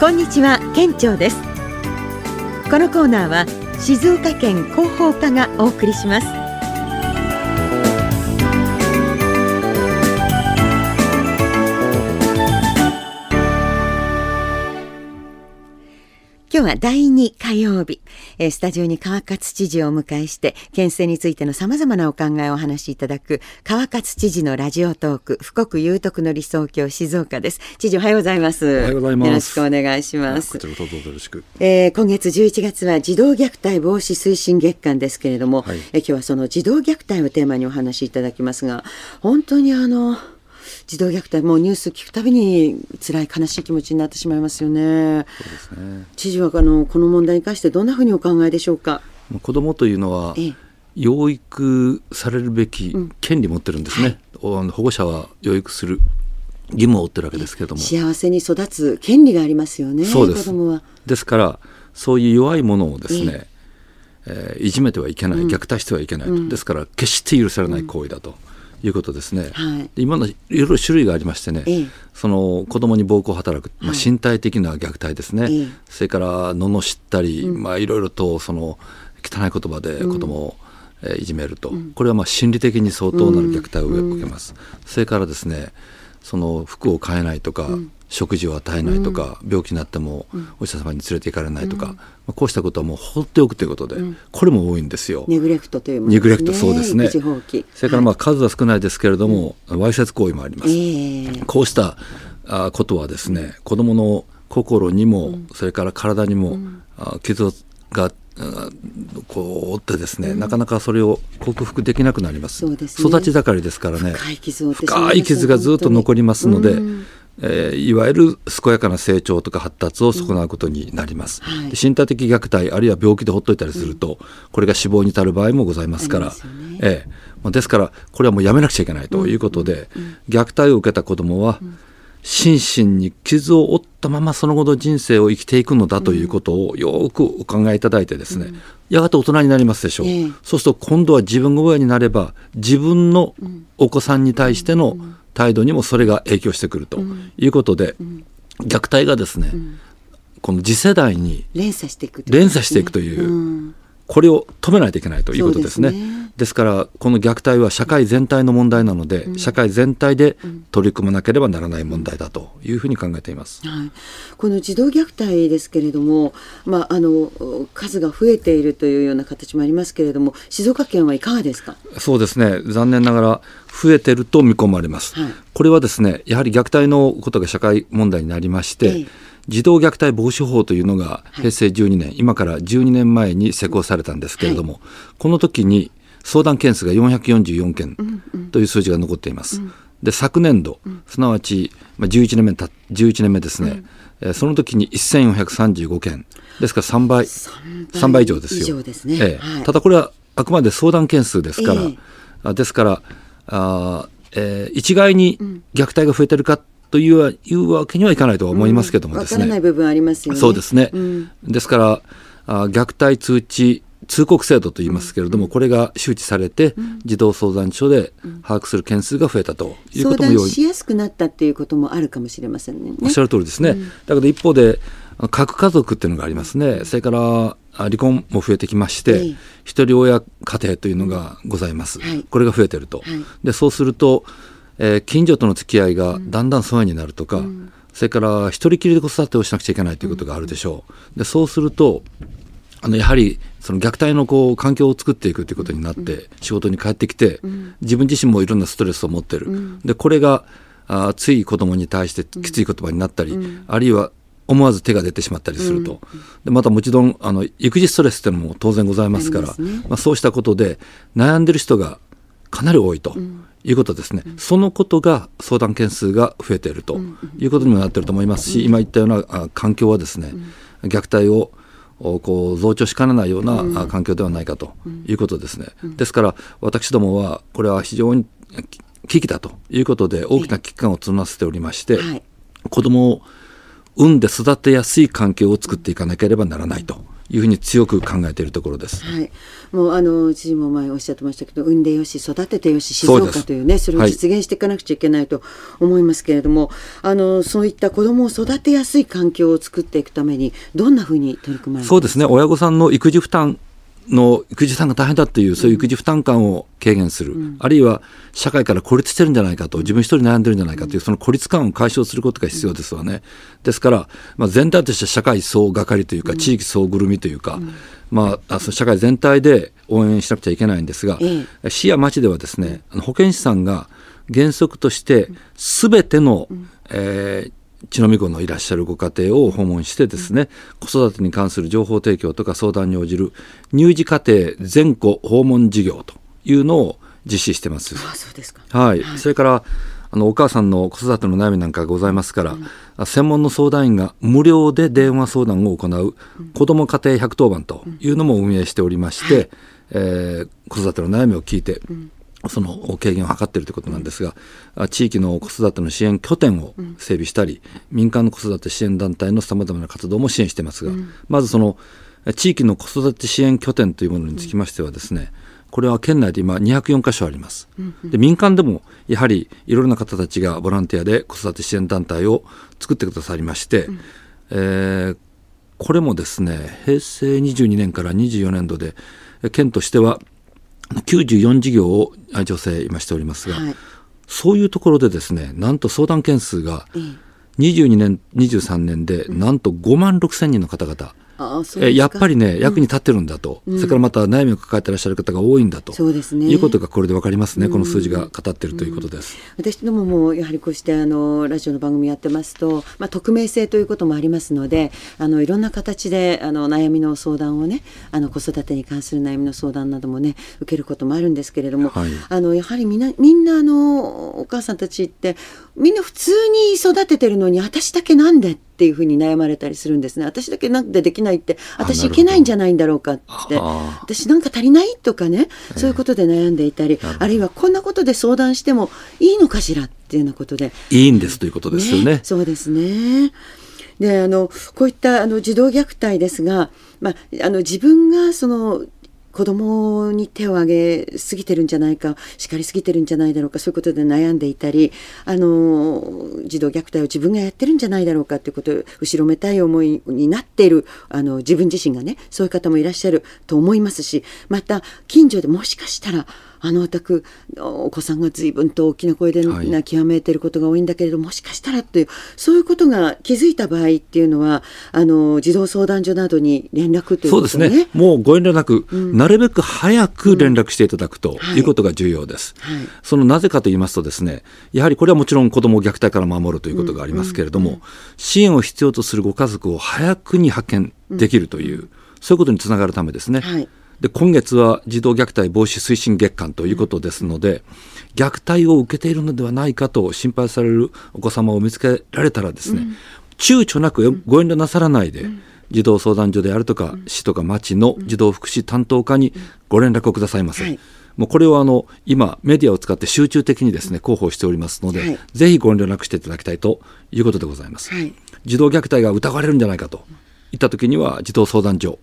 こんにちは県庁ですこのコーナーは静岡県広報課がお送りします今日は第二火曜日、えー、スタジオに川勝知事をお迎えして県政についてのさまざまなお考えをお話しいただく川勝知事のラジオトーク富国有徳の理想郷静岡です知事おはようございますおはようございますよろしくお願いしますこちらどうぞよろしく、えー、今月11月は児童虐待防止推進月間ですけれども、はい、え今日はその児童虐待をテーマにお話しいただきますが本当にあの児童虐待もニュース聞くたびに辛い悲しい気持ちになってしまいますよね。そうですね知事はあのこの問題に関してどんなふうにお考えでしょうか。子どもというのは、養育されるべき権利持ってるんですね、うんはい、保護者は養育する義務を負ってるわけですけれども幸せに育つ権利がありますよねそうですですからそういう弱いものをですね、ええー、いじめてはいけない、虐待してはいけない、うん、ですから決して許されない行為だと、いうことですね、はい、今のいろいろ種類がありましてね、ええ、その子供に暴行を働く、まあ、身体的な虐待ですね、はい、それから罵ったり、うん、まあ、いろいろとその汚い言葉で子供を、えいじめると、うん、これはまあ心理的に相当なる虐待を受けます、うん、それからですねその服を変えないとか、食事を与えないとか、うん、病気になってもお医者様に連れて行かれないとか、うん、まあ、こうしたことはもう放っておくということで、うん、これも多いんですよ。ネグレクトというもの、ね、ネグレクトそうですね。それからまあ数は少ないですけれども、わいせつ行為もあります。えー、こうしたあことはですね、子どもの心にも、それから体にも、うん、あ傷がうこう追ってですね、うん、なかなかそれを克服できなくなります、ね、育ち盛りですからね深い傷がずっと残りますので、うん、えー、いわゆる健やかな成長とか発達を損なうことになります、うんはい、身体的虐待あるいは病気でほっといたりすると、うん、これが死亡に至る場合もございますからです、ねええ、ですからこれはもうやめなくちゃいけないということで、うんうんうん、虐待を受けた子どもは、心身に傷を負ったままその後の人生を生きていくのだということをよくお考えいただいてですね、うん、やがて大人になりますでしょう、えそうすると今度は自分が親になれば自分のお子さんに対しての態度にもそれが影響してくるということで、虐待がですね、この次世代に連鎖していくという、これを止めないといけないということですね。ですからこの虐待は社会全体の問題なので、うん、社会全体で取り組まなければならない問題だというふうに考えています。はい、この児童虐待ですけれども、まああの数が増えているというような形もありますけれども、静岡県はいかがですか。そうですね。残念ながら増えていると見込まれます。はい、これはですね、やはり虐待のことが社会問題になりまして。ええ児童虐待防止法というのが平成12年、はい、今から12年前に施行されたんですけれども、はい、この時に相談件数が444件という数字が残っています。うんうん、で昨年度、すなわち、まあ、11, 年目た11年目ですね、うん、その時に1435件ですから3倍 ,3 倍以上ですよ、ただこれはあくまで相談件数ですから、えー、ですからあ、えー、一概に虐待が増えてるかといういうわけにはいかないとは思いますけどもですね。うん、ない部分ありますよね。そうですね。うん、ですからあ虐待通知通告制度と言いますけれども、うん、これが周知されて、うん、児童相談所で把握する件数が増えたということも要因しやすくなったっていうこともあるかもしれませんね。おっしゃる通りですね。うん、だけど一方で核家族っていうのがありますね。それから離婚も増えてきまして、えー、一人親家庭というのがございます。はい、これが増えてると。はい、でそうすると。えー、近所との付き合いがだんだん疎遠になるとか、うん、それから一人きりで子育てをしなくちゃいけないということがあるでしょう。でそうするとあのやはりその虐待のこう環境を作っていくということになって仕事に帰ってきて自分自身もいろんなストレスを持ってるでこれがあつい子供に対してきつい言葉になったりあるいは思わず手が出てしまったりすると、でまたもちろんあの育児ストレスというのも当然ございますからまあ、そうしたことで悩んでる人がかなり多いと。いうことですね、うん、そのことが相談件数が増えているということにもなっていると思いますし、今言ったような環境はですね、虐待をこう増長しかねないような環境ではないかということですね。ですから私どもはこれは非常に危機だということで大きな危機感を募らせておりまして、はい、子どもを産んで育てやすい環境を作っていかなければならないと。いうふうに強く考えているところです。はい、もうあの知事も前おっしゃってましたけど、産んでよし、育ててよし、静岡というね、それを実現していかなくちゃいけないと思いますけれども、はい、あのそういった子どもを育てやすい環境を作っていくために、どんなふうに取り組まれそうですね。親御さんの育児負担の育児さんが大変だっていうそういう育児負担感を軽減する、うん、あるいは社会から孤立してるんじゃないかと自分一人悩んでるんじゃないかというその孤立感を解消することが必要ですわね。ですから、まあ、全体として社会総がかりというか、地域総ぐるみというか、うん、まあ、社会全体で応援しなくちゃいけないんですが、うん、市や町ではですね保健師さんが原則として全ての、えー、千野美子のいらっしゃるご家庭を訪問してですね、うん、子育てに関する情報提供とか相談に応じる乳児家庭全戸訪問事業というのを実施してます。あそうですか、はい、はい、それからあのお母さんの子育ての悩みなんかございますから、うん、専門の相談員が無料で電話相談を行う子ども家庭110番というのも運営しておりまして、うんえー、子育ての悩みを聞いて、うんその軽減を図っているということなんですが、うん、地域の子育ての支援拠点を整備したり、うん、民間の子育て支援団体のさまざまな活動も支援していますが、うん、まずその地域の子育て支援拠点というものにつきましてはですね、これは県内で今204箇所あります。で民間でもやはりいろいろな方たちがボランティアで子育て支援団体を作ってくださりまして、うん、えー、これもですね平成22年から24年度で県としては94事業を女性今しておりますが、はい、そういうところでですねなんと相談件数が22年23年でなんと5万6千人の方々やっぱりね役に立ってるんだと、うん、それからまた悩みを抱えてらっしゃる方が多いんだと、ね、いうことがこれで分かりますね、うん、この数字が語ってるということです、うん、私どももやはりこうしてあのラジオの番組やってますと、まあ、匿名性ということもありますのであのいろんな形であの悩みの相談をねあの子育てに関する悩みの相談などもね受けることもあるんですけれども、はい、あのやはりみんなみんなあのお母さんたちってみんな普通に育ててるのに私だけなんでっていうふうに悩まれたりするんですね私だけなんでできないって私いけないんじゃないんだろうかって私なんか足りないとかねそういうことで悩んでいたり、えー、あるいはこんなことで相談してもいいのかしらっていうようなことでいいんですということですよね。ねそうですねであのこういったあの児童虐待ですが、まあ、あの自分がその子供に手を挙げすぎてるんじゃないか叱りすぎてるんじゃないだろうかそういうことで悩んでいたりあの児童虐待を自分がやってるんじゃないだろうかということを後ろめたい思いになっているあの自分自身がねそういう方もいらっしゃると思いますしまた近所でもしかしたらあのお宅お子さんが随分と大きな声で泣きわめいてることが多いんだけれど、はい、もしかしたらというそういうことが気づいた場合っていうのはあの児童相談所などに連絡ということ、ね、そうですねもうご遠慮なく、うん、なるべく早く連絡していただくということが重要です。はい、そのなぜかと言いますとですねやはりこれはもちろん子どもを虐待から守るということがありますけれども、うんうんうん、支援を必要とするご家族を早くに派遣できるという、うん、そういうことにつながるためですね。はいで今月は児童虐待防止推進月間ということですので、虐待を受けているのではないかと心配されるお子様を見つけられたらですね、うん、躊躇なくご遠慮なさらないで、児童相談所であるとか、市とか町の児童福祉担当課にご連絡をくださいませ。はいもうこれはあの今メディアを使って集中的にですね広報しておりますので、はい、ぜひご連絡していただきたいということでございます、はい、児童虐待が疑われるんじゃないかといった時には児童相談所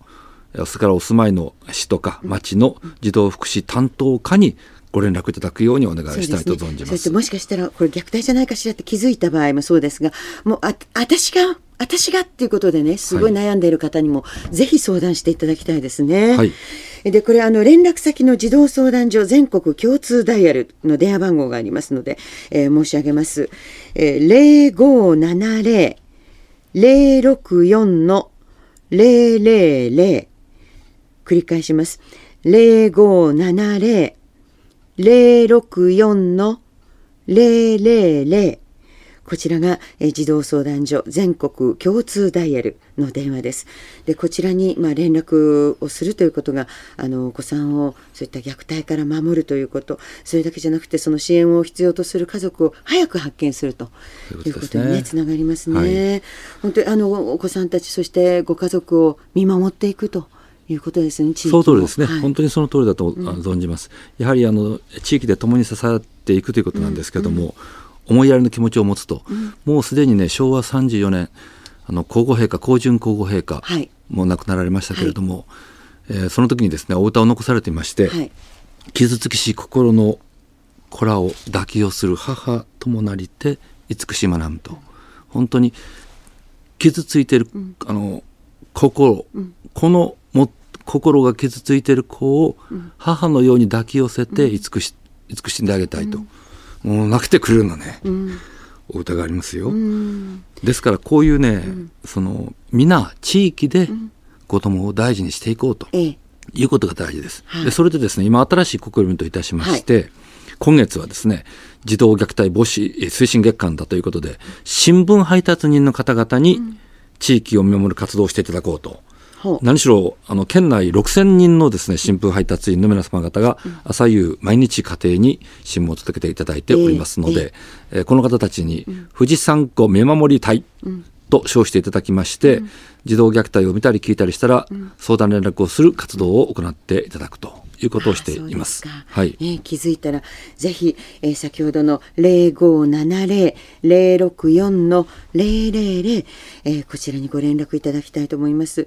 それからお住まいの市とか町の児童福祉担当課にご連絡いただくようにお願いしたいと存じます。すね、もしかしたらこれ虐待じゃないかしらって気づいた場合もそうですが、もうあ私が私がっていうことでねすごい悩んでいる方にも、はい、ぜひ相談していただきたいですね。はい、でこれあの連絡先の児童相談所全国共通ダイヤルの電話番号がありますので、えー、申し上げます。えー、0 5零0 0 6 4零零0繰り返します。0570、064の000。こちらが児童相談所全国共通ダイヤルの電話です。でこちらにまあ連絡をするということがあのお子さんをそういった虐待から守るということそれだけじゃなくてその支援を必要とする家族を早く発見するということにね、ね、つながりますね。はい、本当にあのお子さんたちそしてご家族を見守っていくということですねその通りですね、はい、本当にその通りだと、うん、存じます、やはりあの地域で共に支えていくということなんですけども、うん、思いやりの気持ちを持つと、うん、もうすでにね昭和34年あの皇后陛下皇順皇后陛下も亡くなられましたけれども、はい、えー、その時にですねお歌を残されていまして、はい、傷つきし心の子らを抱きをする母ともなりて慈しまなむと本当に傷ついてる、あの心、この心が傷ついてる子を母のように抱き寄せて慈し慈しんであげたいと、うん、もう泣けてくれるのね、うん、お歌がありますよ、うん、ですからこういうね、その皆地域で子供を大事にしていこうということが大事です、でそれでですね今新しい国民といたしまして、はい、今月はですね児童虐待防止推進月間だということで新聞配達人の方々に地域を見守る活動をしていただこうと。何しろあの県内6000人のですね新聞配達員の皆様方が朝夕毎日家庭に新聞を届けていただいておりますので、えーえー、この方たちに富士山湖見守り隊と称していただきまして、うん、児童虐待を見たり聞いたりしたら、相談連絡をする活動を行っていただくということをしています。ああすはい、えー、気づいたらぜひ、えー、先ほどの零五七零零六四の零零零こちらにご連絡いただきたいと思います。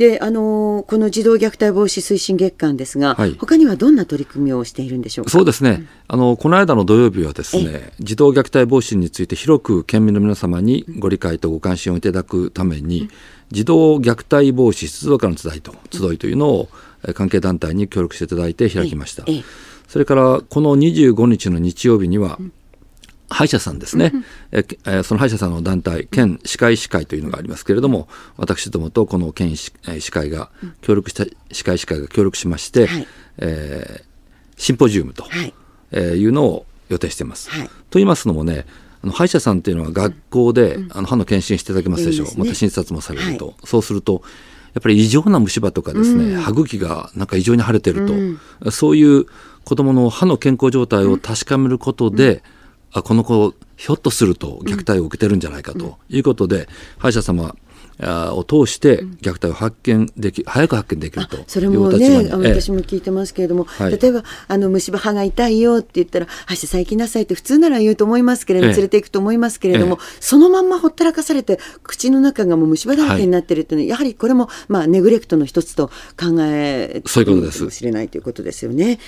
であのー、この児童虐待防止推進月間ですが、はい、他にはどんな取り組みをしているんでしょうかそうですね、うん、あのこの間の土曜日はですね児童虐待防止について広く県民の皆様にご理解とご関心をいただくために、うん、児童虐待防止動化の集いと集いというのを、うん、関係団体に協力していただいて開きました。それからこの25日の日曜日には、歯医者さんですね、ええその歯医者さんの団体県歯科医師会というのがありますけれども私どもとこの県歯会が協力した歯科医師会が協力しまして、はい、えー、シンポジウムと、いえいうのを予定しています。はい、と言いますのもねあの歯医者さんっていうのは学校で、うん、あの歯の検診していただけますでしょう、また診察もされると、はい、そうするとやっぱり異常な虫歯とかですね、うん、歯茎がなんか異常に腫れてると、うん、そういう子どもの歯の健康状態を確かめることで、うんあこの子ひょっとすると虐待を受けてるんじゃないかということで、うん、歯医者様を通して虐待を発見でき、うん、早く発見できるとそれもね、私も聞いてますけれども、例えばあの虫歯が痛いよって言ったら歯医者さん行きなさいって普通なら言うと思いますけれども、え、連れていくと思いますけれども、そのまんまほったらかされて口の中がもう虫歯だらけになってるっていうのは、はい、やはりこれも、まあ、ネグレクトの一つと考えそういうことですかもしれないということですよね。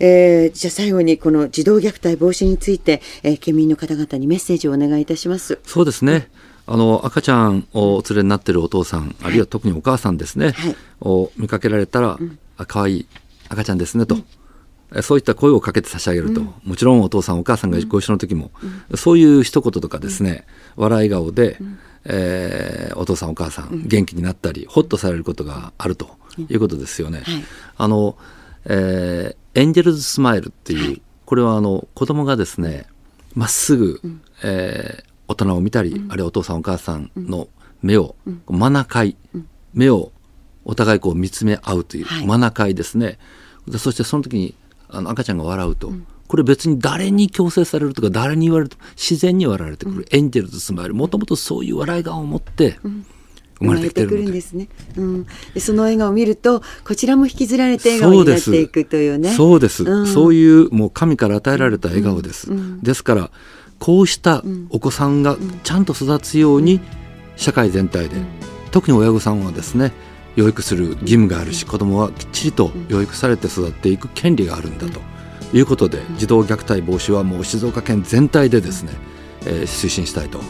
えー、じゃあ最後にこの児童虐待防止について、えー、県民の方々にメッセージをお願いいたします。そうですね、うんあの赤ちゃんをお連れになっているお父さん、あるいは特にお母さんですね、はい、を見かけられたら、うん、あ可愛い赤ちゃんですねと、うん、そういった声をかけて差し上げると、うん、もちろんお父さんお母さんがご一緒の時も、そういう一言とかですね、笑い顔で、えー、お父さんお母さん元気になったり、ほっとされることがあるということですよね。はい、あの、えー、エンジェルズスマイルっていう、はい、これはあの子供がですねまっすぐ、うん、えー、大人を見たり、あるいはお父さんお母さんの目を、真中会、目をお互いこう見つめ合うという真中会ですね、はそしてその時にあの赤ちゃんが笑うと、これ別に誰に強制されるとか誰に言われると自然に笑われてくる、エンジェルズスマイルもともとそういう笑い顔を持って、生まれてくるんですね、うん、その笑顔を見るとこちらも引きずられて笑顔になっていくというねそうです、うん、そういうもう神から与えられた笑顔です、うんうん、ですからこうしたお子さんがちゃんと育つように社会全体で特に親御さんはですね養育する義務があるし子どもはきっちりと養育されて育っていく権利があるんだということで児童虐待防止はもう静岡県全体でですね、えー、推進したいと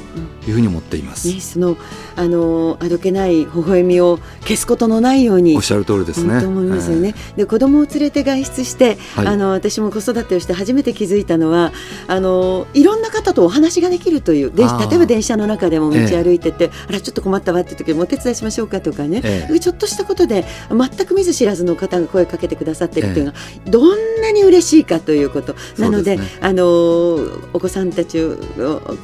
いうふうに思っています。ね、そのあのあどけない微笑みを消すことのないようにおっしゃる通りですね。と思いますよね。えー、で子供を連れて外出して、はい、あの私も子育てをして初めて気づいたのはあのいろんな方とお話ができるというで例えば電車の中でも道歩いてて、えー、あらちょっと困ったわって時もお手伝いしましょうかとかね、えー、ちょっとしたことで全く見ず知らずの方が声をかけてくださってるっていうのが、どんなに嬉しいかということ、なので、ね、あのお子さんたち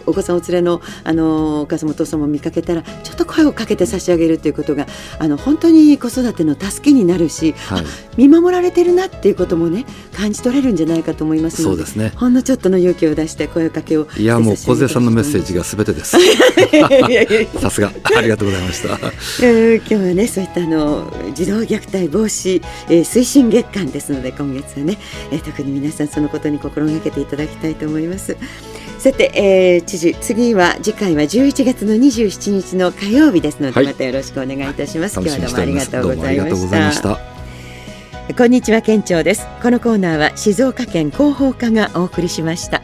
お子さんお連れのあのお母様お父様を見かけたらちょっと声をかけて差し上げるということがあの本当に子育ての助けになるし、はい、見守られてるなっていうこともね感じ取れるんじゃないかと思いますのでそうです、ね、ほんのちょっとの勇気を出して声かけをいやもう小瀬さんのメッセージがすべてです さすがありがとうございましたえー、今日はねそういったあの児童虐待防止、えー、推進月間ですので今月はね、えー、特に皆さんそのことに心がけていただきたいと思います。さて、えー、知事次は次回は11月の27日の火曜日ですので、またよろしくお願いいたします、はい、今日はどうもありがとうございましたこんにちは県庁ですこのコーナーは静岡県広報課がお送りしました